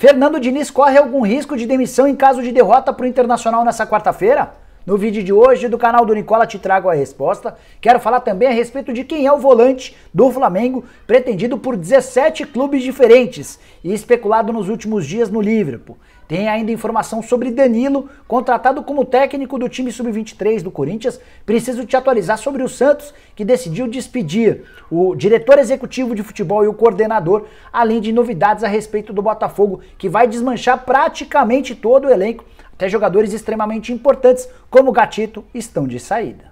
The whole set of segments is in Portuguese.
Fernando Diniz corre algum risco de demissão em caso de derrota para o Internacional nessa quarta-feira? No vídeo de hoje do canal do Nicola te trago a resposta. Quero falar também a respeito de quem é o volante do Flamengo, pretendido por 17 clubes diferentes e especulado nos últimos dias no Liverpool. Tem ainda informação sobre Danilo, contratado como técnico do time sub-23 do Corinthians. Preciso te atualizar sobre o Santos, que decidiu despedir o diretor executivo de futebol e o coordenador, além de novidades a respeito do Botafogo, que vai desmanchar praticamente todo o elenco. Até jogadores extremamente importantes, como o Gatito, estão de saída.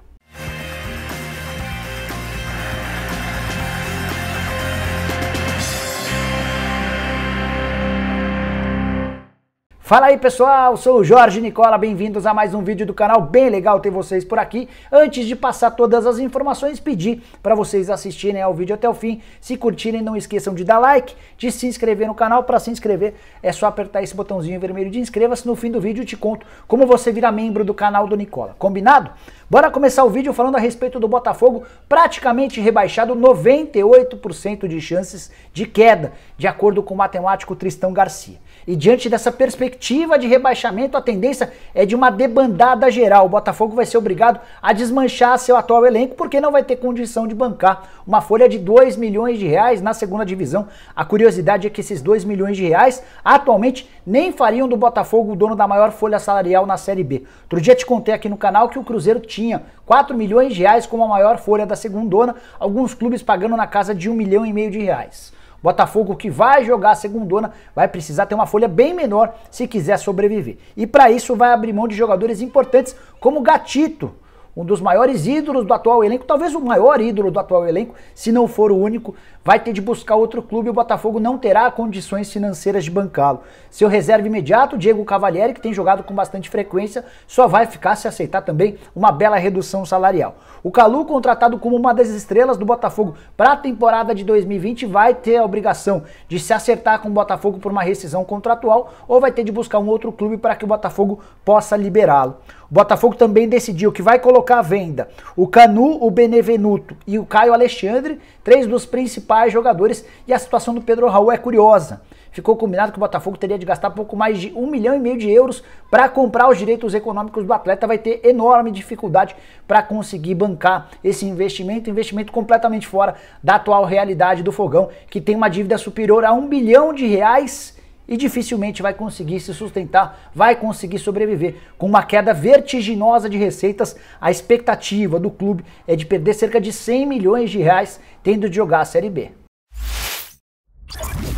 Fala aí pessoal, sou o Jorge Nicola, bem-vindos a mais um vídeo do canal, bem legal ter vocês por aqui. Antes de passar todas as informações, pedi para vocês assistirem ao né, vídeo até o fim. Se curtirem, não esqueçam de dar like, de se inscrever no canal. Para se inscrever, é só apertar esse botãozinho vermelho de inscreva-se. No fim do vídeo eu te conto como você virá membro do canal do Nicola, combinado? Bora começar o vídeo falando a respeito do Botafogo, praticamente rebaixado, 98% de chances de queda, de acordo com o matemático Tristão Garcia. E diante dessa perspectiva de rebaixamento, a tendência é de uma debandada geral. O Botafogo vai ser obrigado a desmanchar seu atual elenco porque não vai ter condição de bancar uma folha de 2 milhões de reais na segunda divisão. A curiosidade é que esses 2 milhões de reais atualmente nem fariam do Botafogo o dono da maior folha salarial na Série B. Outro dia te contei aqui no canal que o Cruzeiro tinha 4 milhões de reais como a maior folha da segunda segundona, alguns clubes pagando na casa de 1 milhão e meio de reais. Botafogo que vai jogar a segundona vai precisar ter uma folha bem menor se quiser sobreviver. E para isso vai abrir mão de jogadores importantes como Gatito, um dos maiores ídolos do atual elenco, talvez o maior ídolo do atual elenco, se não for o único, vai ter de buscar outro clube e o Botafogo não terá condições financeiras de bancá-lo. Seu reserva imediato, Diego Cavalieri, que tem jogado com bastante frequência, só vai ficar se aceitar também uma bela redução salarial. O Calu, contratado como uma das estrelas do Botafogo para a temporada de 2020, vai ter a obrigação de se acertar com o Botafogo por uma rescisão contratual ou vai ter de buscar um outro clube para que o Botafogo possa liberá-lo. O Botafogo também decidiu que vai colocar colocar à venda o Canu, o Benevenuto e o Caio Alexandre, três dos principais jogadores, e a situação do Pedro Raul é curiosa. Ficou combinado que o Botafogo teria de gastar pouco mais de um milhão e meio de euros para comprar os direitos econômicos do atleta. Vai ter enorme dificuldade para conseguir bancar esse investimento, investimento completamente fora da atual realidade do Fogão, que tem uma dívida superior a um bilhão de reais e dificilmente vai conseguir se sustentar, vai conseguir sobreviver. Com uma queda vertiginosa de receitas, a expectativa do clube é de perder cerca de 100 milhões de reais tendo de jogar a Série B.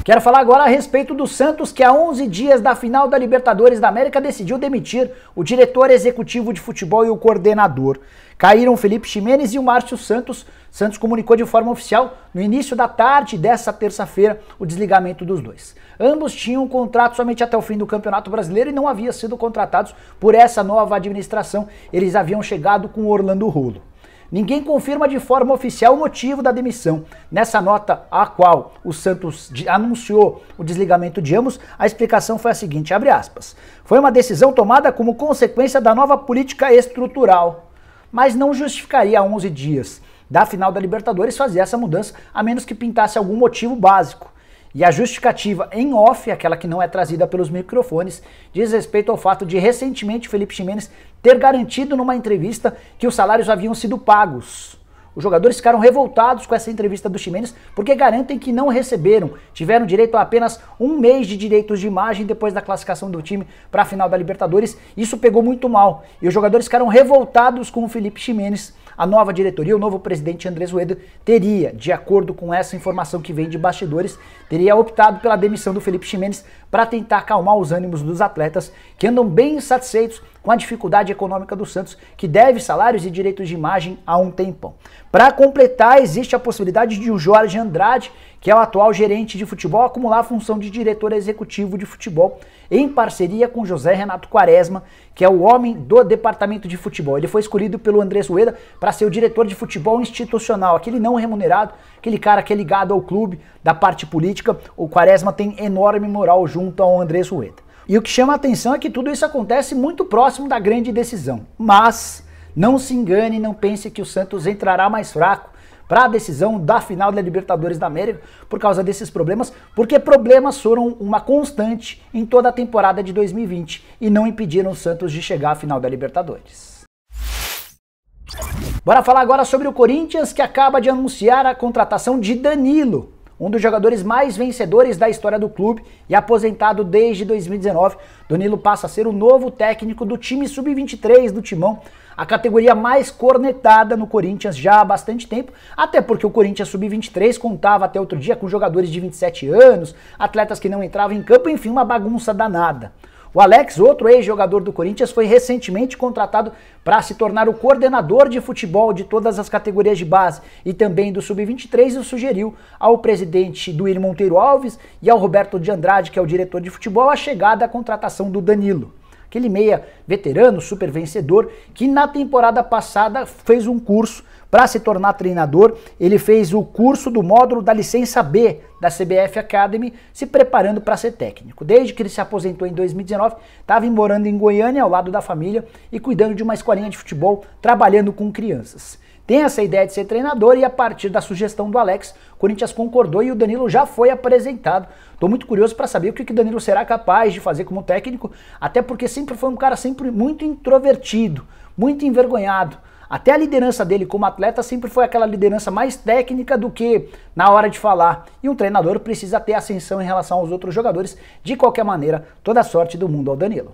Quero falar agora a respeito do Santos, que há 11 dias da final da Libertadores da América decidiu demitir o diretor executivo de futebol e o coordenador. Caíram Felipe Ximenes e o Márcio Santos. Santos comunicou de forma oficial no início da tarde dessa terça-feira o desligamento dos dois. Ambos tinham um contrato somente até o fim do Campeonato Brasileiro e não haviam sido contratados por essa nova administração. Eles haviam chegado com Orlando Rolo. Ninguém confirma de forma oficial o motivo da demissão. Nessa nota a qual o Santos anunciou o desligamento de ambos, a explicação foi a seguinte, abre aspas: "Foi uma decisão tomada como consequência da nova política estrutural, mas não justificaria 11 dias da final da Libertadores fazer essa mudança, a menos que pintasse algum motivo básico." E a justificativa em off, é aquela que não é trazida pelos microfones, diz respeito ao fato de recentemente Felipe Ximenes ter garantido numa entrevista que os salários haviam sido pagos. Os jogadores ficaram revoltados com essa entrevista do Ximenes porque garantem que não receberam, tiveram direito a apenas um mês de direitos de imagem depois da classificação do time para a final da Libertadores. Isso pegou muito mal e os jogadores ficaram revoltados com o Felipe Ximenes a nova diretoria, o novo presidente Andrés Rueda, teria, de acordo com essa informação que vem de bastidores, teria optado pela demissão do Felipe Ximenes para tentar acalmar os ânimos dos atletas que andam bem insatisfeitos com a dificuldade econômica do Santos, que deve salários e direitos de imagem há um tempão. Para completar, existe a possibilidade de o Jorge Andrade, que é o atual gerente de futebol, acumular a função de diretor executivo de futebol em parceria com José Renato Quaresma, que é o homem do departamento de futebol. Ele foi escolhido pelo André Sueda para ser o diretor de futebol institucional, aquele não remunerado, aquele cara que é ligado ao clube, da parte política. O Quaresma tem enorme moral junto ao André Sueda. E o que chama a atenção é que tudo isso acontece muito próximo da grande decisão. Mas não se engane, não pense que o Santos entrará mais fraco para a decisão da final da Libertadores da América por causa desses problemas, porque problemas foram uma constante em toda a temporada de 2020 e não impediram o Santos de chegar à final da Libertadores. Bora falar agora sobre o Corinthians que acaba de anunciar a contratação de Danilo, um dos jogadores mais vencedores da história do clube e aposentado desde 2019, Danilo passa a ser o novo técnico do time sub-23 do Timão, a categoria mais cornetada no Corinthians já há bastante tempo, até porque o Corinthians sub-23 contava até outro dia com jogadores de 27 anos, atletas que não entravam em campo, enfim, uma bagunça danada. O Alex, outro ex-jogador do Corinthians, foi recentemente contratado para se tornar o coordenador de futebol de todas as categorias de base e também do Sub-23 e sugeriu ao presidente do Ilho Monteiro Alves e ao Roberto de Andrade, que é o diretor de futebol, a chegada à contratação do Danilo. Aquele meia veterano, super vencedor, que na temporada passada fez um curso para se tornar treinador, ele fez o curso do módulo da licença B da CBF Academy, se preparando para ser técnico. Desde que ele se aposentou em 2019, estava morando em Goiânia, ao lado da família, e cuidando de uma escolinha de futebol, trabalhando com crianças tem essa ideia de ser treinador e a partir da sugestão do Alex, o Corinthians concordou e o Danilo já foi apresentado. Estou muito curioso para saber o que o Danilo será capaz de fazer como técnico, até porque sempre foi um cara sempre muito introvertido, muito envergonhado. Até a liderança dele como atleta sempre foi aquela liderança mais técnica do que na hora de falar. E um treinador precisa ter ascensão em relação aos outros jogadores. De qualquer maneira, toda a sorte do mundo ao Danilo.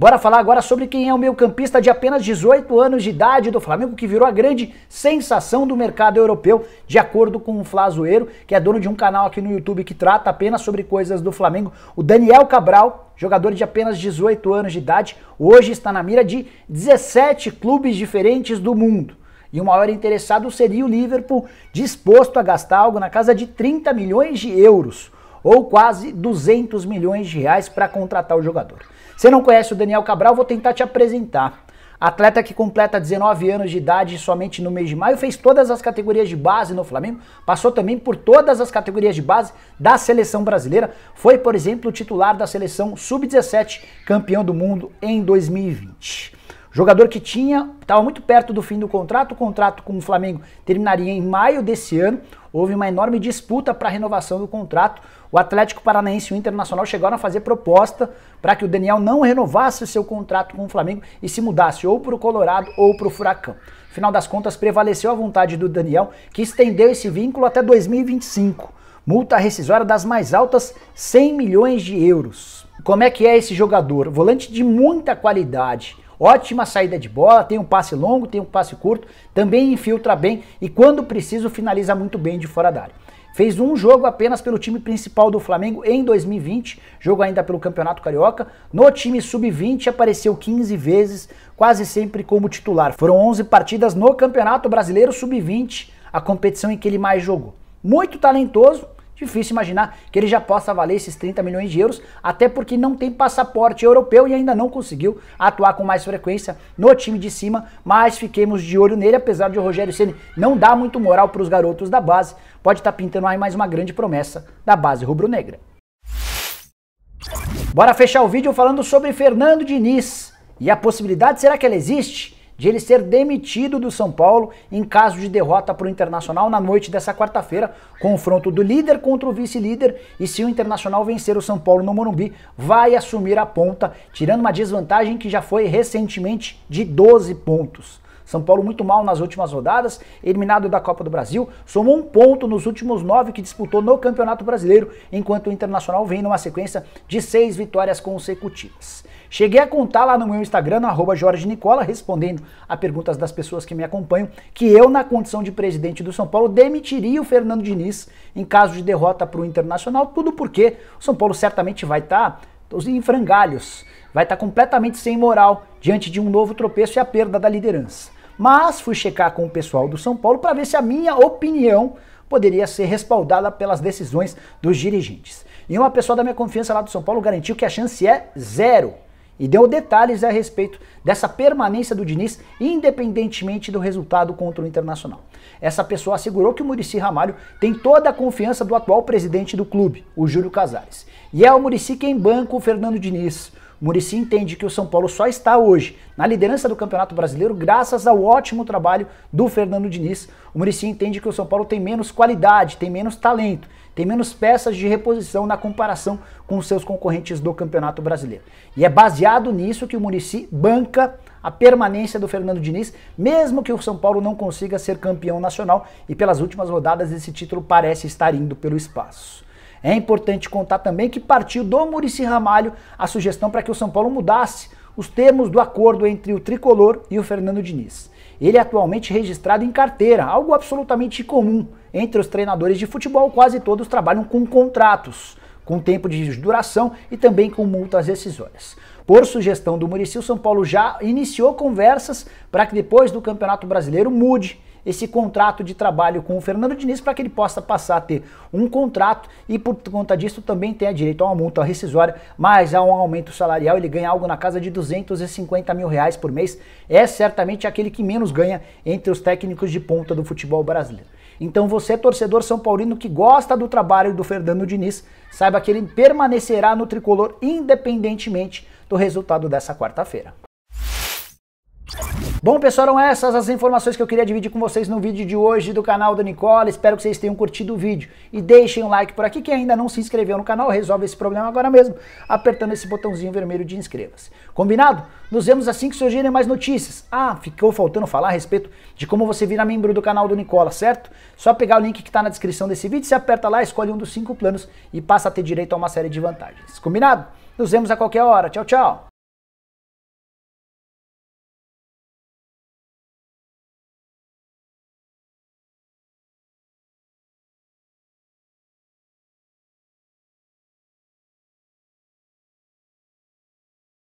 Bora falar agora sobre quem é o meio-campista de apenas 18 anos de idade do Flamengo, que virou a grande sensação do mercado europeu, de acordo com o Flazoeiro, que é dono de um canal aqui no YouTube que trata apenas sobre coisas do Flamengo. O Daniel Cabral, jogador de apenas 18 anos de idade, hoje está na mira de 17 clubes diferentes do mundo. E o maior interessado seria o Liverpool, disposto a gastar algo na casa de 30 milhões de euros, ou quase 200 milhões de reais, para contratar o jogador. Você não conhece o Daniel Cabral, vou tentar te apresentar. Atleta que completa 19 anos de idade somente no mês de maio, fez todas as categorias de base no Flamengo, passou também por todas as categorias de base da seleção brasileira. Foi, por exemplo, titular da seleção sub-17, campeão do mundo em 2020. Jogador que tinha, estava muito perto do fim do contrato, o contrato com o Flamengo terminaria em maio desse ano. Houve uma enorme disputa para a renovação do contrato. O Atlético Paranaense e o Internacional chegaram a fazer proposta para que o Daniel não renovasse seu contrato com o Flamengo e se mudasse ou para o Colorado ou para o Furacão. Final das contas, prevaleceu a vontade do Daniel, que estendeu esse vínculo até 2025. Multa rescisória das mais altas, 100 milhões de euros. Como é que é esse jogador? Volante de muita qualidade, Ótima saída de bola, tem um passe longo, tem um passe curto, também infiltra bem e quando preciso finaliza muito bem de fora da área. Fez um jogo apenas pelo time principal do Flamengo em 2020, jogo ainda pelo Campeonato Carioca. No time sub-20 apareceu 15 vezes, quase sempre como titular. Foram 11 partidas no Campeonato Brasileiro Sub-20, a competição em que ele mais jogou. Muito talentoso, Difícil imaginar que ele já possa valer esses 30 milhões de euros, até porque não tem passaporte europeu e ainda não conseguiu atuar com mais frequência no time de cima, mas fiquemos de olho nele, apesar de o Rogério Ceni não dar muito moral para os garotos da base, pode estar tá pintando aí mais uma grande promessa da base rubro-negra. Bora fechar o vídeo falando sobre Fernando Diniz. E a possibilidade, será que ela existe? de ele ser demitido do São Paulo em caso de derrota para o Internacional na noite dessa quarta-feira, confronto do líder contra o vice-líder, e se o Internacional vencer o São Paulo no Morumbi, vai assumir a ponta, tirando uma desvantagem que já foi recentemente de 12 pontos. São Paulo muito mal nas últimas rodadas, eliminado da Copa do Brasil, somou um ponto nos últimos nove que disputou no Campeonato Brasileiro, enquanto o Internacional vem numa sequência de seis vitórias consecutivas. Cheguei a contar lá no meu Instagram, no Jorge Nicola, respondendo a perguntas das pessoas que me acompanham, que eu, na condição de presidente do São Paulo, demitiria o Fernando Diniz em caso de derrota para o Internacional, tudo porque o São Paulo certamente vai estar tá em frangalhos, vai estar tá completamente sem moral diante de um novo tropeço e a perda da liderança. Mas fui checar com o pessoal do São Paulo para ver se a minha opinião poderia ser respaldada pelas decisões dos dirigentes. E uma pessoa da minha confiança lá do São Paulo garantiu que a chance é zero e deu detalhes a respeito dessa permanência do Diniz, independentemente do resultado contra o Internacional. Essa pessoa assegurou que o Murici Ramalho tem toda a confiança do atual presidente do clube, o Júlio Casares. E é o Murici quem banca o Fernando Diniz. O Murici entende que o São Paulo só está hoje na liderança do Campeonato Brasileiro graças ao ótimo trabalho do Fernando Diniz. O Murici entende que o São Paulo tem menos qualidade, tem menos talento tem menos peças de reposição na comparação com seus concorrentes do Campeonato Brasileiro. E é baseado nisso que o Murici banca a permanência do Fernando Diniz, mesmo que o São Paulo não consiga ser campeão nacional e pelas últimas rodadas esse título parece estar indo pelo espaço. É importante contar também que partiu do Murici Ramalho a sugestão para que o São Paulo mudasse os termos do acordo entre o tricolor e o Fernando Diniz. Ele é atualmente registrado em carteira, algo absolutamente comum. Entre os treinadores de futebol, quase todos trabalham com contratos, com tempo de duração e também com multas rescisórias. Por sugestão do Murici, o São Paulo já iniciou conversas para que depois do Campeonato Brasileiro mude esse contrato de trabalho com o Fernando Diniz para que ele possa passar a ter um contrato e por conta disso também tenha direito a uma multa rescisória, mas a um aumento salarial. Ele ganha algo na casa de 250 mil reais por mês. É certamente aquele que menos ganha entre os técnicos de ponta do futebol brasileiro. Então você, torcedor são paulino que gosta do trabalho do Fernando Diniz, saiba que ele permanecerá no tricolor independentemente do resultado dessa quarta-feira. Bom, pessoal, eram essas as informações que eu queria dividir com vocês no vídeo de hoje do canal do Nicola. Espero que vocês tenham curtido o vídeo. E deixem um like por aqui. Quem ainda não se inscreveu no canal, resolve esse problema agora mesmo, apertando esse botãozinho vermelho de inscreva-se. Combinado? Nos vemos assim que surgirem mais notícias. Ah, ficou faltando falar a respeito de como você virar membro do canal do Nicola, certo? Só pegar o link que está na descrição desse vídeo, se aperta lá, escolhe um dos cinco planos e passa a ter direito a uma série de vantagens. Combinado? Nos vemos a qualquer hora. Tchau, tchau!